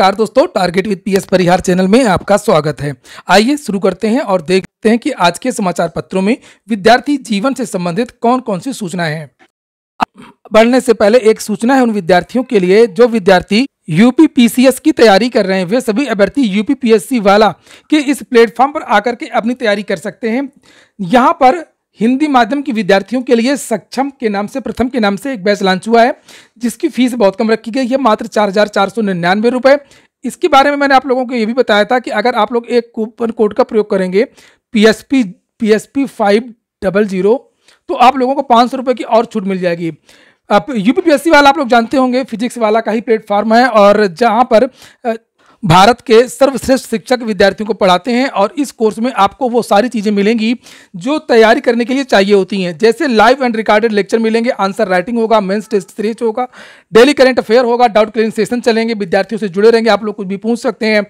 नमस्कार दोस्तों target with PS Parihar channel में आपका स्वागत है आइए शुरू करते हैं और देखते हैं कि आज के समाचार पत्रों में विद्यार्थी जीवन से संबंधित कौन कौन सी सूचनाएं हैं बढ़ने से पहले एक सूचना है उन विद्यार्थियों के लिए जो विद्यार्थी यूपी यूपीपीसीएस की तैयारी कर रहे हैं वे सभी अभ्यर्थी यूपीपीएससी वाला के इस प्लेटफॉर्म पर आकर के अपनी तैयारी कर सकते हैं यहाँ पर हिंदी माध्यम के विद्यार्थियों के लिए सक्षम के नाम से प्रथम के नाम से एक बैच लॉन्च हुआ है जिसकी फीस बहुत कम रखी गई है मात्र चार हजार चार सौ निन्यानवे रुपये इसके बारे में मैंने आप लोगों को ये भी बताया था कि अगर आप लोग एक कूपन कोड का प्रयोग करेंगे P S P P S P five double zero तो आप लोगों को पाँच सौ रुपये की और छूट मिल जाएगी अब यूपीपीएससी वाला आप लोग जानते होंगे फिजिक्स वाला का ही प्लेटफॉर्म है और जहाँ पर भारत के सर्वश्रेष्ठ शिक्षक विद्यार्थियों को पढ़ाते हैं और इस कोर्स में आपको वो सारी चीज़ें मिलेंगी जो तैयारी करने के लिए चाहिए होती हैं जैसे लाइव एंड रिकॉर्डेड लेक्चर मिलेंगे आंसर राइटिंग होगा मेंस टेस्ट सीरीज होगा डेली करेंट अफेयर होगा डाउट क्लियरिंग सेशन चलेंगे विद्यार्थियों से जुड़े रहेंगे आप लोग कुछ भी पूछ सकते हैं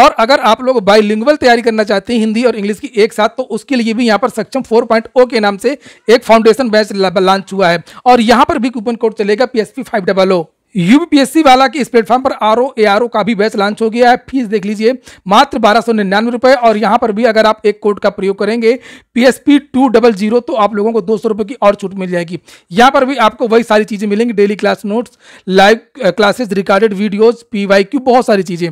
और अगर आप लोग बाई तैयारी करना चाहते हैं हिंदी और इंग्लिश की एक साथ तो उसके लिए भी यहाँ पर सक्षम फोर oh के नाम से एक फाउंडेशन बैच लॉन्च हुआ है और यहाँ पर भी कूपन कोड चलेगा P S P five double O UPPSC वाला के इस प्लेटफॉर्म पर R O A R O का भी बैच लॉन्च हो गया है फीस देख लीजिए मात्र बारह सौ निन्यानवे रुपये और यहाँ पर भी अगर आप एक कोड का प्रयोग करेंगे P S P two double zero तो आप लोगों को दो सौ रुपये की और छूट मिल जाएगी यहाँ पर भी आपको वही सारी चीज़ें मिलेंगी daily class notes live classes recorded videos P Y Q बहुत सारी चीज़ें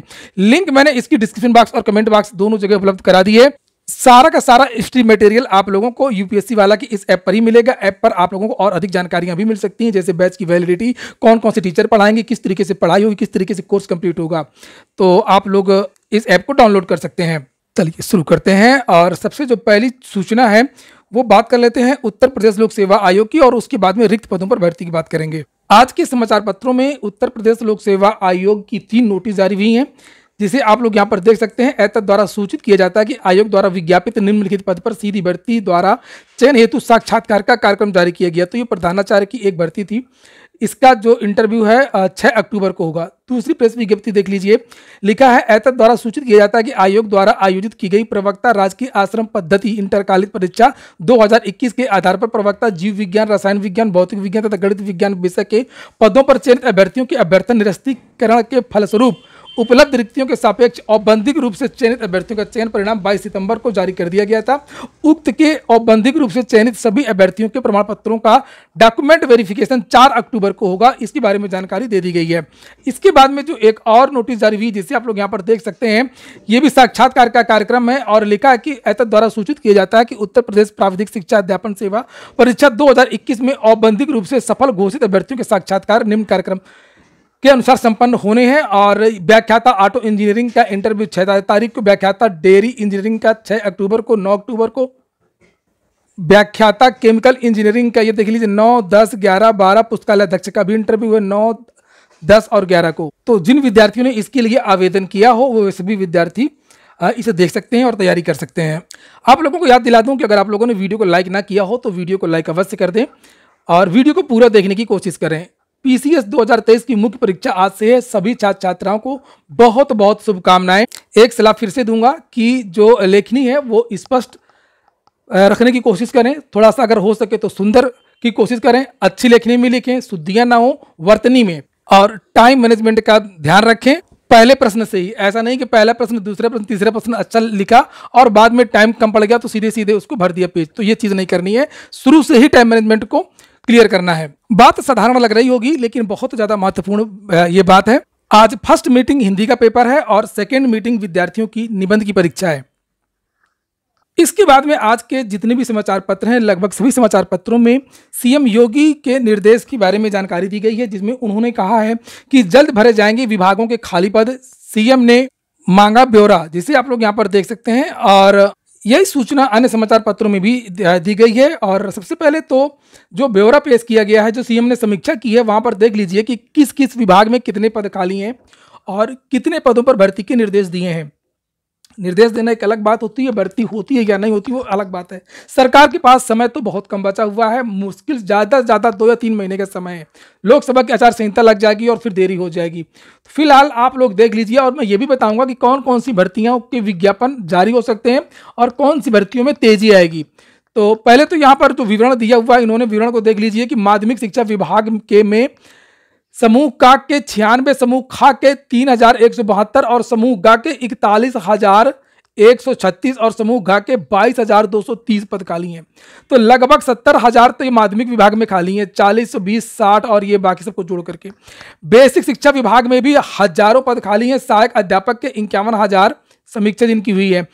लिंक मैंने इसकी डिस्क्रिप्शन बॉक्स और कमेंट बॉक्स दोनों जगह उपलब्ध करा दी है सारा का सारा हिस्ट्री मटेरियल आप लोगों को यूपीएससी वाला की इस ऐप पर ही मिलेगा ऐप पर आप लोगों को और अधिक जानकारियां भी मिल सकती हैं जैसे बैच की वैलिडिटी कौन कौन से टीचर पढ़ाएंगे किस तरीके से पढ़ाई होगी किस तरीके से कोर्स कंप्लीट होगा तो आप लोग इस ऐप को डाउनलोड कर सकते हैं चलिए शुरू करते हैं और सबसे जो पहली सूचना है वो बात कर लेते हैं उत्तर प्रदेश लोक सेवा आयोग की और उसके बाद में रिक्त पदों पर भर्ती की बात करेंगे आज के समाचार पत्रों में उत्तर प्रदेश लोक सेवा आयोग की तीन नोटिस जारी हुई हैं जिसे आप लोग यहाँ पर देख सकते हैं एत द्वारा सूचित किया जाता है कि आयोग द्वारा विज्ञापित निम्नलिखित पद पर सीधी भर्ती द्वारा चयन हेतु साक्षात्कार का कार्यक्रम जारी किया गया तो ये प्रधानाचार्य की एक भर्ती थी इसका जो इंटरव्यू है छः अक्टूबर को होगा दूसरी प्रेस विज्ञप्ति देख लीजिए लिखा है एत द्वारा सूचित किया जाता है कि आयोग द्वारा आयोजित की गई प्रवक्ता राजकीय आश्रम पद्धति इंटरकालिक परीक्षा 2021 के आधार पर प्रवक्ता जीव विज्ञान रसायन विज्ञान भौतिक विज्ञान तथा गणित विज्ञान विषय के पदों पर चयनित अभ्यर्थियों के अभ्यर्थन निरस्तीकरण के फलस्वरूप उपलब्ध रिक्तियों के सापेक्ष औपबंधिक रूप से चयनित अभ्यर्थियों का चयन परिणाम 22 सितंबर को जारी कर दिया गया था उक्त के औपबंधिक रूप से चयनित सभी अभ्यर्थियों के प्रमाण पत्रों का डॉक्यूमेंट वेरिफिकेशन 4 अक्टूबर को होगा इसके बारे में जानकारी दे दी गई है इसके बाद में जो एक और नोटिस जारी हुई जिसे आप लोग यहाँ पर देख सकते हैं ये भी साक्षात्कार का कार्यक्रम है और लिखा है कि ऐतद द्वारा सूचित किया जाता है कि उत्तर प्रदेश प्राविधिक शिक्षा अध्यापन सेवा परीक्षा दो में औपबंधिक रूप से सफल घोषित अभ्यर्थियों के साक्षात्कार निम्न कार्यक्रम के अनुसार संपन्न होने हैं और व्याख्याता ऑटो इंजीनियरिंग का इंटरव्यू छह तारीख को व्याख्याता डेयरी इंजीनियरिंग का छह अक्टूबर को नौ अक्टूबर को व्याख्याता केमिकल इंजीनियरिंग का ये देख लीजिए नौ दस ग्यारह बारह पुस्तकालय अध्यक्ष का भी इंटरव्यू है नौ दस और ग्यारह को तो जिन विद्यार्थियों ने इसके लिए आवेदन किया हो वो सभी विद्यार्थी इसे देख सकते हैं और तैयारी कर सकते हैं आप लोगों को याद दिला दूं कि अगर आप लोगों ने वीडियो को लाइक ना किया हो तो वीडियो को लाइक अवश्य कर दें और वीडियो को पूरा देखने की कोशिश करें पीसीएस 2023 की मुख्य परीक्षा आज से है सभी छात्र छात्राओं को बहुत बहुत शुभकामनाएं एक सलाह फिर से दूंगा कि जो लेखनी है वो स्पष्ट रखने की कोशिश करें थोड़ा सा अगर हो सके तो सुंदर की कोशिश करें अच्छी लेखनी में लिखें शुद्धियां ना हो वर्तनी में और टाइम मैनेजमेंट का ध्यान रखें पहले प्रश्न से ही ऐसा नहीं कि पहला प्रश्न दूसरा प्रश्न तीसरा प्रश्न अच्छा लिखा और बाद में टाइम कम पड़ गया तो सीधे सीधे उसको भर दिया पेज तो ये चीज़ नहीं करनी है शुरू से ही टाइम मैनेजमेंट को क्लियर करना है बात साधारण लग रही होगी लेकिन बहुत ज्यादा महत्वपूर्ण ये बात है आज फर्स्ट मीटिंग हिंदी का पेपर है और सेकेंड मीटिंग विद्यार्थियों की निबंध की परीक्षा है इसके बाद में आज के जितने भी समाचार पत्र हैं लगभग सभी समाचार पत्रों में सीएम योगी के निर्देश के बारे में जानकारी दी गई है जिसमें उन्होंने कहा है कि जल्द भरे जाएंगे विभागों के खाली पद सीएम ने मांगा ब्यौरा जिसे आप लोग यहाँ पर देख सकते हैं और यही सूचना अन्य समाचार पत्रों में भी दी गई है और सबसे पहले तो जो ब्यौरा पेश किया गया है जो सीएम ने समीक्षा की है वहाँ पर देख लीजिए कि किस किस विभाग में कितने पद खाली हैं और कितने पदों पर भर्ती के निर्देश दिए हैं निर्देश देना एक अलग बात होती है बढ़ती होती है या नहीं होती वो अलग बात है सरकार के पास समय तो बहुत कम बचा हुआ है मुश्किल ज़्यादा से ज़्यादा दो या तीन महीने का समय है लोकसभा की आचार संहिता लग जाएगी और फिर देरी हो जाएगी तो फिलहाल आप लोग देख लीजिए और मैं ये भी बताऊंगा कि कौन कौन सी भर्तियों के विज्ञापन जारी हो सकते हैं और कौन सी भर्तियों में तेज़ी आएगी तो पहले तो यहाँ पर जो विवरण दिया हुआ है इन्होंने विवरण को देख लीजिए कि माध्यमिक शिक्षा विभाग के में समूह का के छियानवे समूह खा के तीन हजार एक सौ बहत्तर और समूह गा के इकतालीस हजार एक सौ छत्तीस और समूह घा के बाईस हजार दो सौ तीस पद खाली हैं तो लगभग सत्तर हजार तो ये माध्यमिक विभाग में खाली हैं चालीस सौ बीस साठ और ये बाकी सबको जोड़ करके बेसिक शिक्षा विभाग में भी हजारों पद खाली हैं सहायक अध्यापक के इक्यावन हजार समीक्षा जिनकी हुई है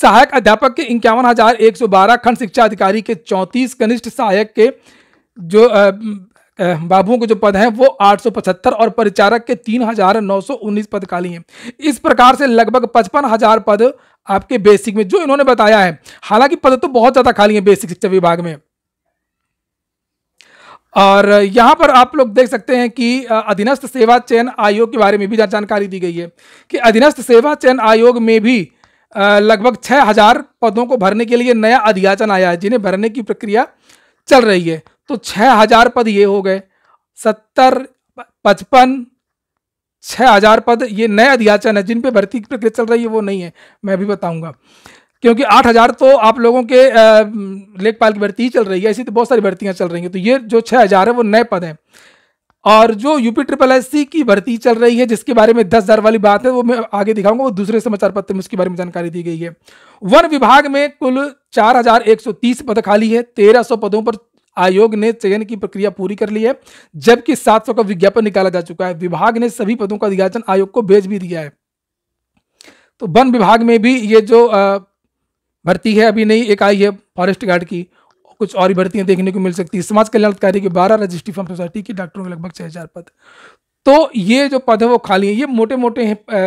सहायक अध्यापक के इक्यावन हजार एक सौ बारह खंड शिक्षा अधिकारी के चौंतीस कनिष्ठ सहायक के जो बाबुओं के जो पद हैं वो 875 और परिचारक के 3919 पद खाली हैं इस प्रकार से लगभग पचपन हजार पद आपके बेसिक में जो इन्होंने बताया है हालांकि पद तो बहुत ज़्यादा खाली हैं बेसिक शिक्षा विभाग में और यहाँ पर आप लोग देख सकते हैं कि अधीनस्थ सेवा चयन आयोग के बारे में भी जानकारी दी गई है कि अधीनस्थ सेवा चयन आयोग में भी लगभग छह हजार पदों को भरने के लिए नया अधियाचन आया है जिन्हें भरने की प्रक्रिया चल रही है तो छह हजार पद ये हो गए सत्तर पचपन छह हजार पद ये नए अध्याचन है जिन पे भर्ती की प्रक्रिया चल रही है वो नहीं है मैं भी बताऊंगा क्योंकि आठ हजार तो आप लोगों के लेखपाल की भर्ती ही चल रही है ऐसी तो बहुत सारी भर्तियां चल रही हैं तो ये जो छह हजार है वो नए पद हैं और जो यूपी ट्रिपल एस सी की भर्ती चल रही है जिसके बारे में दस हजार वाली बात है वो मैं आगे दिखाऊंगा वो दूसरे समाचार पत्र में उसके बारे में जानकारी दी गई है वन विभाग में कुल चार हजार एक सौ तीस पद खाली है तेरह सौ पदों पर आयोग ने चयन की प्रक्रिया पूरी कर ली है जबकि 700 का विज्ञापन निकाला जा चुका है विभाग ने सभी पदों का अधिगाचन आयोग को भेज भी दिया है तो वन विभाग में भी ये जो भर्ती है अभी नहीं एक आई है फॉरेस्ट गार्ड की कुछ और ही भर्तियां देखने को मिल सकती है समाज कल्याण अधिकारी के बारह रजिस्ट्री फॉर्म सोसाइटी के डॉक्टरों के लगभग छह हज़ार पद तो ये जो पद है वो खाली है ये मोटे मोटे हैं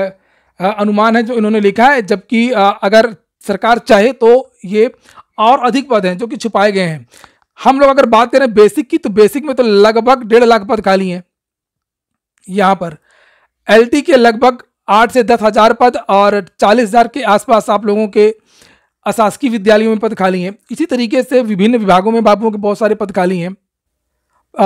अनुमान है जो इन्होंने लिखा है जबकि अगर सरकार चाहे तो ये और अधिक पद हैं जो कि छुपाए गए हैं हम लोग अगर बात करें बेसिक की तो बेसिक में तो लगभग डेढ़ लाख पद खाली हैं यहाँ पर एल के लगभग आठ से दस हज़ार पद और चालीस हज़ार के आसपास आप लोगों के अशासकीय विद्यालयों में पद खाली हैं इसी तरीके से विभिन्न विभागों में बाबुओं के बहुत सारे पद खाली हैं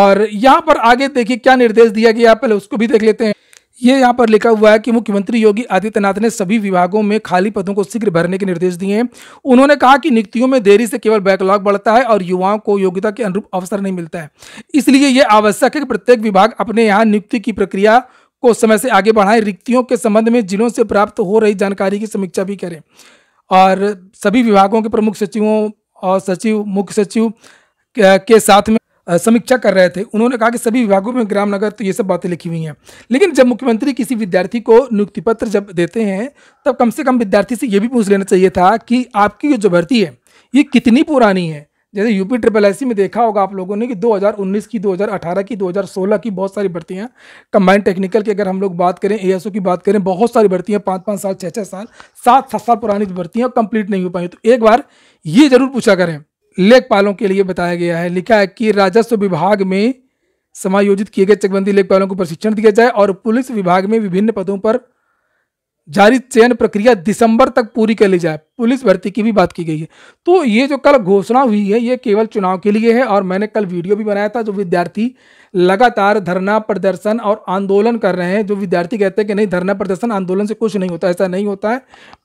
और यहाँ पर आगे देखिए क्या निर्देश दिया गया पहले उसको भी देख लेते हैं ये यहाँ पर लिखा हुआ है कि मुख्यमंत्री योगी आदित्यनाथ ने सभी विभागों में खाली पदों को शीघ्र भरने के निर्देश दिए हैं उन्होंने कहा कि नियुक्तियों में देरी से केवल बैकलॉग बढ़ता है और युवाओं को योग्यता के अनुरूप अवसर नहीं मिलता है इसलिए यह आवश्यक है कि प्रत्येक विभाग अपने यहाँ नियुक्ति की प्रक्रिया को समय से आगे बढ़ाएं रिक्तियों के संबंध में जिलों से प्राप्त हो रही जानकारी की समीक्षा भी करें और सभी विभागों के प्रमुख सचिवों और सचिव मुख्य सचिव के साथ में समीक्षा कर रहे थे उन्होंने कहा कि सभी विभागों में ग्राम नगर तो ये सब बातें लिखी हुई हैं लेकिन जब मुख्यमंत्री किसी विद्यार्थी को नियुक्ति पत्र जब देते हैं तब कम से कम विद्यार्थी से ये भी पूछ लेना चाहिए था कि आपकी जो भर्ती है ये कितनी पुरानी है जैसे यूपी ट्रिपल एस में देखा होगा आप लोगों ने कि 2019 की 2018 की 2016 की बहुत सारी भर्तियाँ कंबाइंड टेक्निकल की अगर हम लोग बात करें ए की बात करें बहुत सारी भर्तियाँ पाँच पाँच साल छः छः साल सात सात साल पुरानी भर्तियाँ कंप्लीट नहीं हो पाई तो एक बार ये जरूर पूछा करें लेखपालों के लिए बताया गया है लिखा है कि राजस्व विभाग में समायोजित किए गए चकबंदी लेखपालों को प्रशिक्षण दिया जाए और पुलिस विभाग में विभिन्न पदों पर जारी चयन प्रक्रिया दिसंबर तक पूरी कर ली जाए पुलिस भर्ती की भी बात की गई है तो ये जो कल घोषणा हुई है ये केवल चुनाव के लिए है और मैंने कल वीडियो भी बनाया था जो विद्यार्थी लगातार धरना प्रदर्शन और आंदोलन कर रहे हैं जो विद्यार्थी कहते हैं कि नहीं धरना प्रदर्शन आंदोलन से कुछ नहीं होता ऐसा नहीं होता है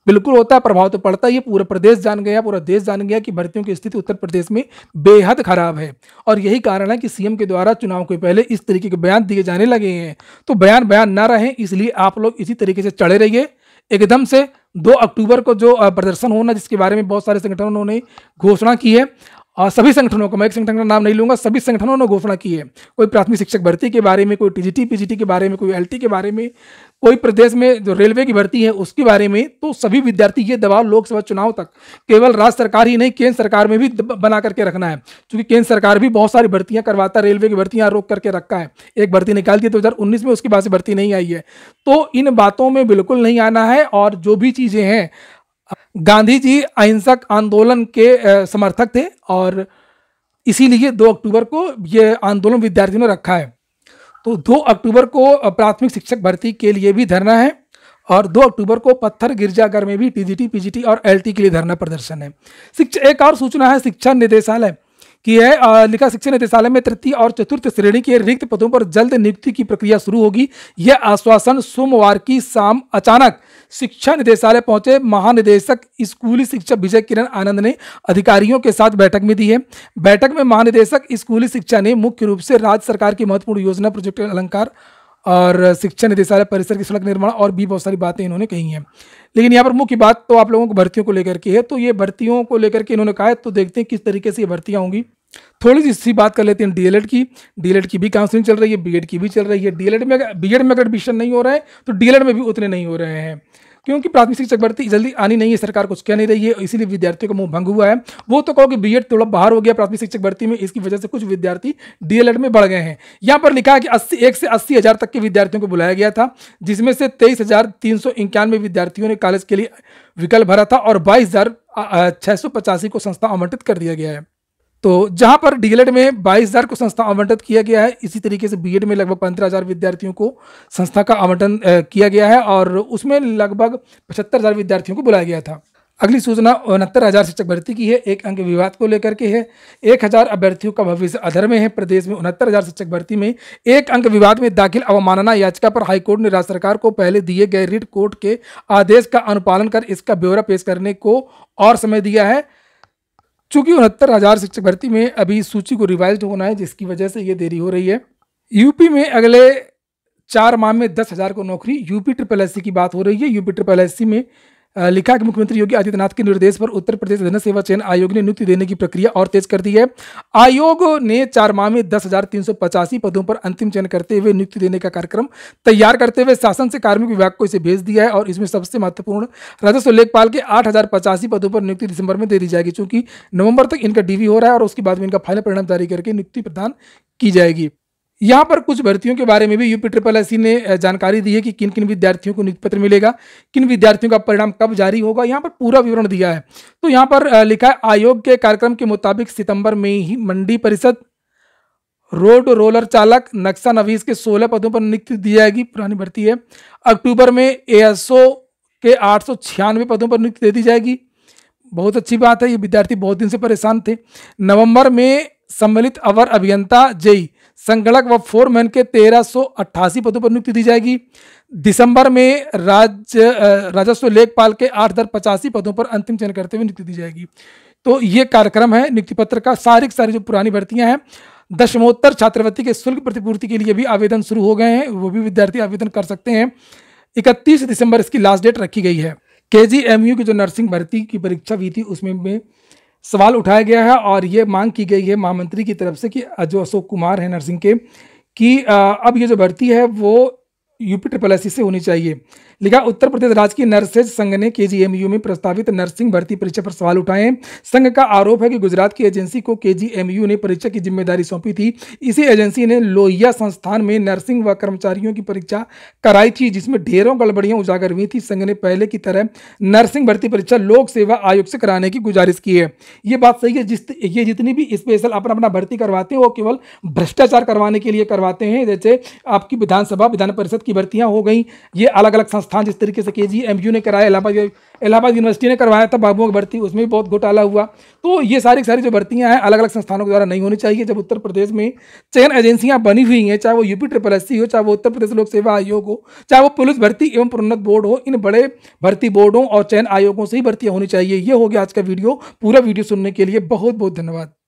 बिल्कुल होता है प्रभाव तो पड़ता है ये पूरा प्रदेश जान गया पूरा देश जान गया कि भर्तियों की स्थिति उत्तर प्रदेश में बेहद खराब है और यही कारण है कि सीएम के द्वारा चुनाव के पहले इस तरीके के बयान दिए जाने लगे हैं तो बयान बयान ना रहें इसलिए आप लोग इसी तरीके से चढ़े रहिए एकदम से दो अक्टूबर को जो प्रदर्शन होना जिसके बारे में बहुत सारे संगठनों ने घोषणा की है और सभी संगठनों का मैं एक संगठन का नाम नहीं लूंगा सभी संगठनों ने घोषणा की है कोई प्राथमिक शिक्षक भर्ती के बारे में कोई टीजीटी पीजीटी के बारे में कोई एलटी के बारे में कोई प्रदेश में जो रेलवे की भर्ती है उसके बारे में तो सभी विद्यार्थी ये दबाव लोकसभा चुनाव तक केवल राज्य सरकार ही नहीं केंद्र सरकार में भी बना करके रखना है क्योंकि केंद्र सरकार भी बहुत सारी भर्तियां करवाता है रेलवे की भर्तियां रोक करके रखा है एक भर्ती निकाल दी तो दो हज़ार उन्नीस में उसके बाद से भर्ती नहीं आई है तो इन बातों में बिल्कुल नहीं आना है और जो भी चीज़ें हैं गांधी जी अहिंसक आंदोलन के समर्थक थे और इसीलिए दो अक्टूबर को ये आंदोलन विद्यार्थियों ने रखा है तो 2 अक्टूबर को प्राथमिक शिक्षक भर्ती के लिए भी धरना है और 2 अक्टूबर को पत्थर गिरजाघर में भी टीजीटी पीजीटी और एलटी के लिए धरना प्रदर्शन है शिक्षा एक और सूचना है शिक्षा निदेशालय की है लिखा शिक्षा निदेशालय में तृतीय और चतुर्थ श्रेणी के रिक्त पदों पर जल्द नियुक्ति की प्रक्रिया शुरू होगी यह आश्वासन सोमवार की शाम अचानक शिक्षा निदेशालय पहुंचे महानिदेशक स्कूली शिक्षा विजय किरण आनंद ने अधिकारियों के साथ बैठक में दी है बैठक में महानिदेशक स्कूली शिक्षा ने मुख्य रूप से राज्य सरकार की महत्वपूर्ण योजना प्रोजेक्ट अलंकार और शिक्षा निदेशालय परिसर की सड़क निर्माण और भी बहुत सारी बातें इन्होंने कही हैं लेकिन यहाँ पर मुख्य बात तो आप लोगों को भर्तियों को लेकर के है तो ये भर्तियों को लेकर के इन्होंने कहा है तो देखते हैं किस तरीके से ये भर्तियाँ होंगी थोड़ी सी सी बात कर लेते हैं डीएलएड की डीएलएड की भी काउंसलिंग चल रही है बीएड की भी चल रही है डीएलएड में बीएड में अगर एडमिशन नहीं हो रहा है तो डीएलएड में भी उतने नहीं हो रहे हैं क्योंकि प्राथमिक शिक्षक भर्ती जल्दी आनी नहीं है सरकार कुछ कह नहीं रही है इसीलिए विद्यार्थियों का मुंह भंग हुआ है वो तो कहो कि बी थोड़ा बाहर हो गया प्राथमिक शिक्षक भर्ती में इसकी वजह से कुछ विद्यार्थी डी में बढ़ गए हैं यहाँ पर लिखा है कि अस्सी एक से अस्सी हज़ार तक के विद्यार्थियों को बुलाया गया था जिसमें से तेईस हज़ार तीन सौ इक्यानवे विद्यार्थियों ने कॉलेज के लिए विकल्प भरा था और बाईस हज़ार छः सौ पचासी को संस्था आवंटित कर दिया गया है तो जहां पर डीएलएड में 22000 को संस्था आवंटित किया गया है इसी तरीके से बीएड में लगभग पंद्रह हजार विद्यार्थियों को संस्था का आवंटन किया गया है और उसमें लगभग पचहत्तर हजार विद्यार्थियों को बुलाया गया था अगली सूचना उनहत्तर हज़ार शिक्षक भर्ती की है एक अंक विवाद को लेकर के है एक हज़ार अभ्यर्थियों का भविष्य अधर में है प्रदेश में उनहत्तर हज़ार शिक्षक भर्ती में एक अंक विवाद में दाखिल अवमानना याचिका पर हाईकोर्ट ने राज्य सरकार को पहले दिए गए रिट कोर्ट के आदेश का अनुपालन कर इसका ब्यौरा पेश करने को और समय दिया है चूंकि उनहत्तर हज़ार शिक्षक भर्ती में अभी सूची को रिवाइज होना है जिसकी वजह से ये देरी हो रही है यूपी में अगले चार माह में दस हज़ार को नौकरी यूपी ट्रिपल एस की बात हो रही है यूपी ट्रिपल एस में लिखा कि मुख्यमंत्री योगी आदित्यनाथ के निर्देश पर उत्तर प्रदेश विधान सेवा चयन आयोग ने नियुक्ति देने की प्रक्रिया और तेज कर दी है आयोग ने चार माह में दस पदों पर अंतिम चयन करते हुए नियुक्ति देने का कार्यक्रम तैयार करते हुए शासन से कार्मिक विभाग को इसे भेज दिया है और इसमें सबसे महत्वपूर्ण राजस्व लेखपाल के आठ पदों पर नियुक्ति दिसंबर में दे दी जाएगी चूंकि नवंबर तक इनका डीवी हो रहा है और उसके बाद में इनका फाइनल परिणाम जारी करके नियुक्ति प्रदान की जाएगी यहाँ पर कुछ भर्तियों के बारे में भी यूपी ट्रिपल एस ने जानकारी दी है कि किन किन विद्यार्थियों को नियुक्ति पत्र मिलेगा किन विद्यार्थियों का परिणाम कब जारी होगा यहाँ पर पूरा विवरण दिया है तो यहाँ पर लिखा है आयोग के कार्यक्रम के मुताबिक सितंबर में ही मंडी परिषद रोड रोलर चालक नक्शा नवीस के सोलह पदों पर नियुक्ति दी जाएगी पुरानी भर्ती है अक्टूबर में ए के आठ पदों पर नियुक्ति दे दी जाएगी बहुत अच्छी बात है ये विद्यार्थी बहुत दिन से परेशान थे नवंबर में सम्मिलित अवर अभियंता जेई संगणक व फोरमैन के तेरह पदों पर नियुक्ति दी जाएगी दिसंबर में राज्य राजस्व लेखपाल के आठ पदों पर अंतिम चयन करते हुए नियुक्ति दी जाएगी तो ये कार्यक्रम है नियुक्ति पत्र का सारी सारी जो पुरानी भर्तियां हैं दशमोत्तर छात्रवृत्ति के शुल्क प्रतिपूर्ति के लिए भी आवेदन शुरू हो गए हैं वो भी विद्यार्थी आवेदन कर सकते हैं इकतीस दिसंबर इसकी लास्ट डेट रखी गई है के जी एम यू की जो नर्सिंग भर्ती की परीक्षा हुई थी उसमें में सवाल उठाया गया है और ये मांग की गई है महामंत्री की तरफ से कि जो अशोक कुमार है नर्सिंग के कि अब ये जो भर्ती है वो यूपी ट्रिपल एस से होनी चाहिए लिखा उत्तर प्रदेश राज्य की नर्सेज संघ ने के में प्रस्तावित नर्सिंग भर्ती परीक्षा पर सवाल उठाए संघ का आरोप है कि गुजरात की एजेंसी को के ने परीक्षा की जिम्मेदारी सौंपी थी इसी एजेंसी ने लोहिया संस्थान में नर्सिंग व कर्मचारियों की परीक्षा कराई थी जिसमें ढेरों गड़बड़ियां उजागर हुई थी संघ ने पहले की तरह नर्सिंग भर्ती परीक्षा लोक सेवा आयोग से कराने की गुजारिश की है ये बात सही है जिस ये जितनी भी स्पेशल अपना अपना भर्ती करवाते हैं वो केवल भ्रष्टाचार करवाने के लिए करवाते हैं जैसे आपकी विधानसभा विधान परिषद की भर्तियाँ हो गई ये अलग अलग संस्थान जिस तरीके से के जी एम यू ने कराया इलाहाबाद इलाहाबाद यूनिवर्सिटी ने करवाया था बाबुओं की भर्ती उसमें भी बहुत घोटाला हुआ तो ये सारी सारी जो भर्तियाँ हैं अलग अलग संस्थानों के द्वारा नहीं होनी चाहिए जब उत्तर प्रदेश में चयन एजेंसियाँ बनी हुई हैं चाहे वो यूपी ट्रिपल एस हो चाहे वो उत्तर प्रदेश लोक सेवा आयोग हो चाहे वो पुलिस भर्ती एवं प्रोन्नत बोर्ड हो इन बड़े भर्ती बोर्डों और चयन आयोगों से ही भर्तियाँ होनी चाहिए ये हो गया आज का वीडियो पूरा वीडियो सुनने के लिए बहुत बहुत धन्यवाद